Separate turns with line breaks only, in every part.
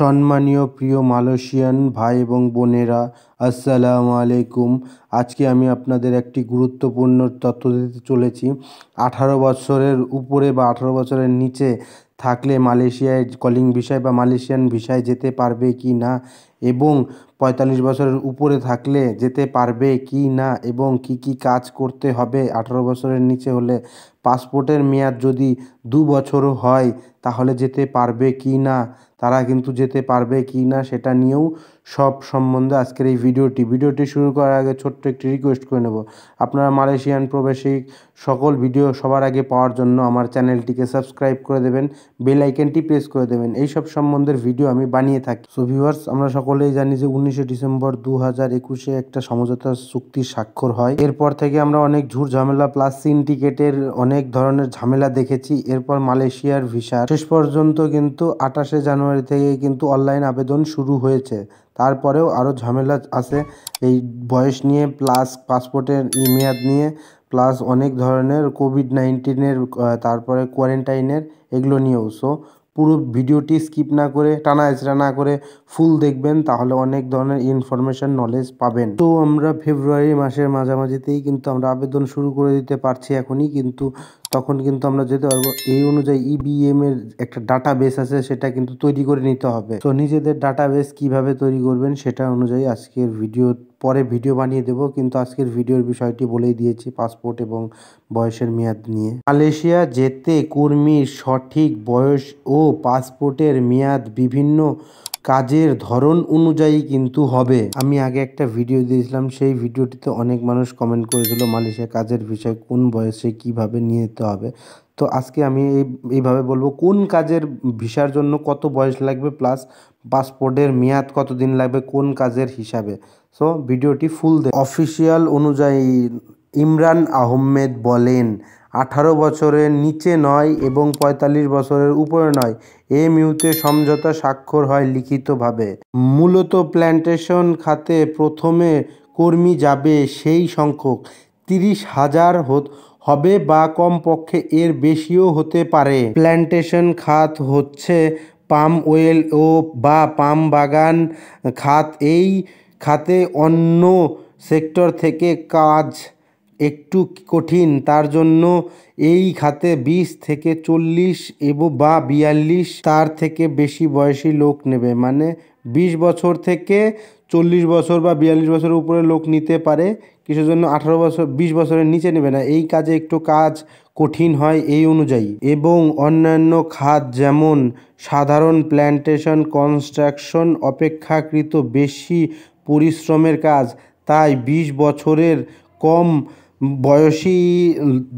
সম্মানীয় প্রিয় মালয়েশিয়ান ভাই এবং বোনেরা আসসালামু আলাইকুম আজকে আমি আপনাদের একটি গুরুত্বপূর্ণ তথ্য দিতে চলেছি আঠারো বছরের উপরে বা আঠারো বছরের নিচে থাকলে মালয়েশিয়ায় কলিং ভিসায় বা মালয়েশিয়ান ভিসায় যেতে পারবে কি না এবং পঁয়তাল্লিশ বছরের উপরে থাকলে যেতে পারবে কি না এবং কি কি কাজ করতে হবে আঠারো বছরের নিচে হলে পাসপোর্টের মেয়াদ যদি দু বছরও হয় তাহলে যেতে পারবে কি না তারা কিন্তু যেতে পারবে কি না সেটা নিয়েও সব সম্বন্ধে আজকের এই ভিডিওটি ভিডিওটি শুরু করার আগে ছোট্ট একটি রিকোয়েস্ট করে নেব আপনারা মালয়েশিয়ান প্রবেশিক সকল ভিডিও সবার আগে পাওয়ার জন্য আমার চ্যানেলটিকে সাবস্ক্রাইব করে দেবেন বেল আইকনটি প্রেস করে দেবেন এই সব সম্বন্ধের ভিডিও আমি বানিয়ে থাকি সো ভিউয়ার্স আমরা সকলেই জানি যে উনিশে ডিসেম্বর দু হাজার একুশে একটা সমঝোতা চুক্তি স্বাক্ষর হয় এরপর থেকে আমরা অনেক ঝুর ঝামেলা প্লাস টিকেটের অনেক ধরনের ঝামেলা দেখেছি এরপর মালয়েশিয়ার ভিসা শেষ পর্যন্ত কিন্তু আঠাশে জানুয়ারি থেকে কিন্তু অনলাইন আবেদন শুরু হয়েছে তারপরেও আরও ঝামেলা আছে এই বয়স নিয়ে প্লাস পাসপোর্টের মেয়াদ নিয়ে প্লাস অনেক ধরনের কোভিড নাইন্টিনের তারপরে কোয়ারেন্টাইনের এগুলো নিয়েও সো পুরো ভিডিওটি স্কিপ না করে টানা এসরা না করে ফুল দেখবেন তাহলে অনেক ধরনের ইনফরমেশান নলেজ পাবেন তো আমরা ফেব্রুয়ারি মাসের মাঝামাঝিতেই কিন্তু আমরা আবেদন শুরু করে দিতে পারছি এখনই কিন্তু তখন কিন্তু আমরা যেতে পারবো এই অনুযায়ী ইবিএম e এর একটা ডাটা বেস আছে সেটা কিন্তু তৈরি করে নিতে হবে তো নিজেদের ডাটা বেস কীভাবে তৈরি করবেন সেটা অনুযায়ী আজকের ভিডিও পরে ভিডিও বানিয়ে দেব কিন্তু আজকের ভিডিওর বিষয়টি বলেই দিয়েছি পাসপোর্ট এবং বয়সের মেয়াদ নিয়ে মালয়েশিয়া যেতে কর্মীর সঠিক বয়স ও পাসপোর্টের মেয়াদ বিভিন্ন কাজের ধরন অনুযায়ী কিন্তু হবে আমি আগে একটা ভিডিও দিয়েছিলাম সেই ভিডিওটিতে অনেক মানুষ কমেন্ট করেছিল মালয়েশিয়া কাজের বিষয়ে কোন বয়সে কিভাবে নিয়ে যেতে হবে তো আজকে আমি এই এইভাবে বলবো কোন কাজের ভিসার জন্য কত বয়স লাগবে প্লাস পাসপোর্টের মেয়াদ কত দিন লাগবে কোন কাজের হিসাবে সো ভিডিওটি ফুল দে অফিসিয়াল অনুযায়ী ইমরান আহমেদ বলেন আঠারো বছরের নিচে নয় এবং ৪৫ বছরের উপরে নয় এ মিউতে সমঝোতা স্বাক্ষর হয় লিখিতভাবে মূলত প্ল্যান্টেশন খাতে প্রথমে কর্মী যাবে সেই সংখ্যক তিরিশ হাজার হবে বা কমপক্ষে এর বেশিও হতে পারে প্ল্যান্টেশন খাত হচ্ছে পাম ওয়েল ও বা পাম বাগান খাত এই খাতে অন্য সেক্টর থেকে কাজ একটু কঠিন তার জন্য এই খাতে বিশ থেকে চল্লিশ এবং বা বিয়াল্লিশ তার থেকে বেশি বয়সী লোক নেবে মানে বিশ বছর থেকে চল্লিশ বছর বা বিয়াল্লিশ বছরের উপরে লোক নিতে পারে কিসের জন্য আঠারো বছর বিশ বছরের নিচে নেবে না এই কাজে একটু কাজ কঠিন হয় এই অনুযায়ী এবং অন্যান্য খাত যেমন সাধারণ প্ল্যান্টেশন কনস্ট্রাকশন অপেক্ষাকৃত বেশি পরিশ্রমের কাজ তাই বিশ বছরের কম বয়সী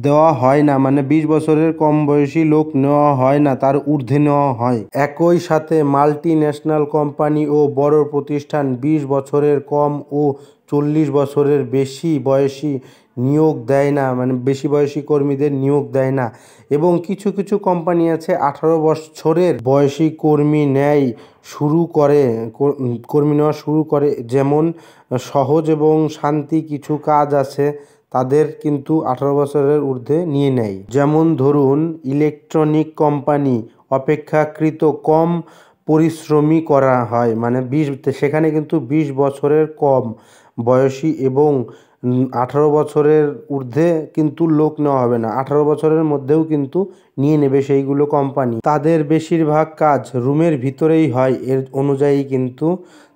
দেওয়া হয় না মানে ২০ বছরের কম বয়সী লোক নেওয়া হয় না তার ঊর্ধ্বে নেওয়া হয় একই সাথে মাল্টি ন্যাশনাল কোম্পানি ও বড় প্রতিষ্ঠান ২০ বছরের কম ও চল্লিশ বছরের বেশি বয়সী নিয়োগ দেয় না মানে বেশি বয়সী কর্মীদের নিয়োগ দেয় না এবং কিছু কিছু কোম্পানি আছে আঠারো বছরের বয়সী কর্মী নেয় শুরু করে কর্মী নেওয়া শুরু করে যেমন সহজ এবং শান্তি কিছু কাজ আছে তাদের কিন্তু আঠারো বছরের ঊর্ধ্বে নিয়ে নেয় যেমন ধরুন ইলেকট্রনিক কোম্পানি অপেক্ষাকৃত কম পরিশ্রমী করা হয় মানে বিশ সেখানে কিন্তু বিশ বছরের কম বয়সী এবং আঠারো বছরের ঊর্ধ্বে কিন্তু লোক নেওয়া হবে না আঠারো বছরের মধ্যেও কিন্তু নিয়ে নেবে সেইগুলো কোম্পানি তাদের বেশিরভাগ কাজ রুমের ভিতরেই হয় এর অনুযায়ী কিন্তু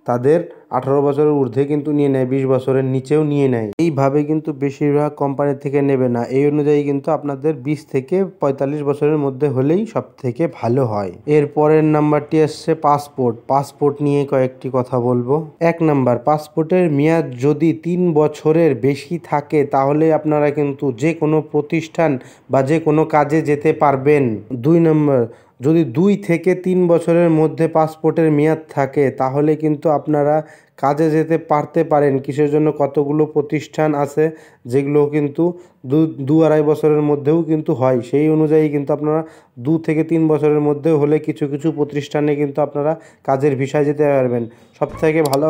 তাদের আঠারো বছরের ঊর্ধ্বে কিন্তু নিয়ে নেয় বিশ বছরের নিচেও নিয়ে নেয় এইভাবে কিন্তু বেশিরভাগ কোম্পানি থেকে নেবে না এই অনুযায়ী কিন্তু আপনাদের বিশ থেকে পঁয়তাল্লিশ বছরের মধ্যে হলেই সব থেকে ভালো হয় এর পরের নাম্বারটি আসছে পাসপোর্ট পাসপোর্ট নিয়ে কয়েকটি কথা বলবো এক নাম্বার পাসপোর্টের মেয়াদ যদি তিন বছরের বেশি থাকে তাহলে আপনারা কিন্তু যে কোনো প্রতিষ্ঠান বা যে কোনো কাজে যেতে পারবেন দুই নম্বর যদি দুই থেকে তিন বছরের মধ্যে পাসপোর্টের মেয়াদ থাকে তাহলে কিন্তু আপনারা কাজে যেতে পারতে পারেন কিসের জন্য কতগুলো প্রতিষ্ঠান আছে যেগুলো কিন্তু দু দু আড়াই বছরের মধ্যেও কিন্তু হয় সেই অনুযায়ী কিন্তু আপনারা দু থেকে তিন বছরের মধ্যে হলে কিছু কিছু প্রতিষ্ঠানে কিন্তু আপনারা কাজের ভিসায় যেতে পারবেন সব থেকে ভালো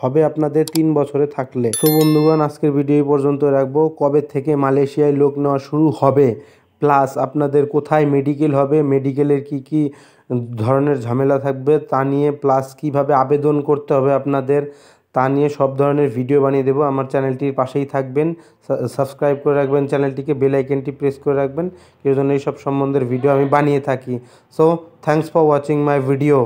হবে আপনাদের তিন বছরে থাকলে তো বন্ধুগণ আজকের ভিডিও পর্যন্ত রাখবো কবে থেকে মালয়েশিয়ায় লোক নেওয়া শুরু হবে প্লাস আপনাদের কোথায় মেডিকেল হবে মেডিকেলের কি কি ধরনের ঝামেলা থাকবে তা নিয়ে প্লাস কিভাবে আবেদন করতে হবে আপনাদের তা নিয়ে সব ধরনের ভিডিও বানিয়ে দেবো আমার চ্যানেলটির পাশেই থাকবেন সাবস্ক্রাইব করে রাখবেন চ্যানেলটিকে বেল আইকনটি প্রেস করে রাখবেন এই জন্য এইসব সম্বন্ধের ভিডিও আমি বানিয়ে থাকি so thanks for watching my video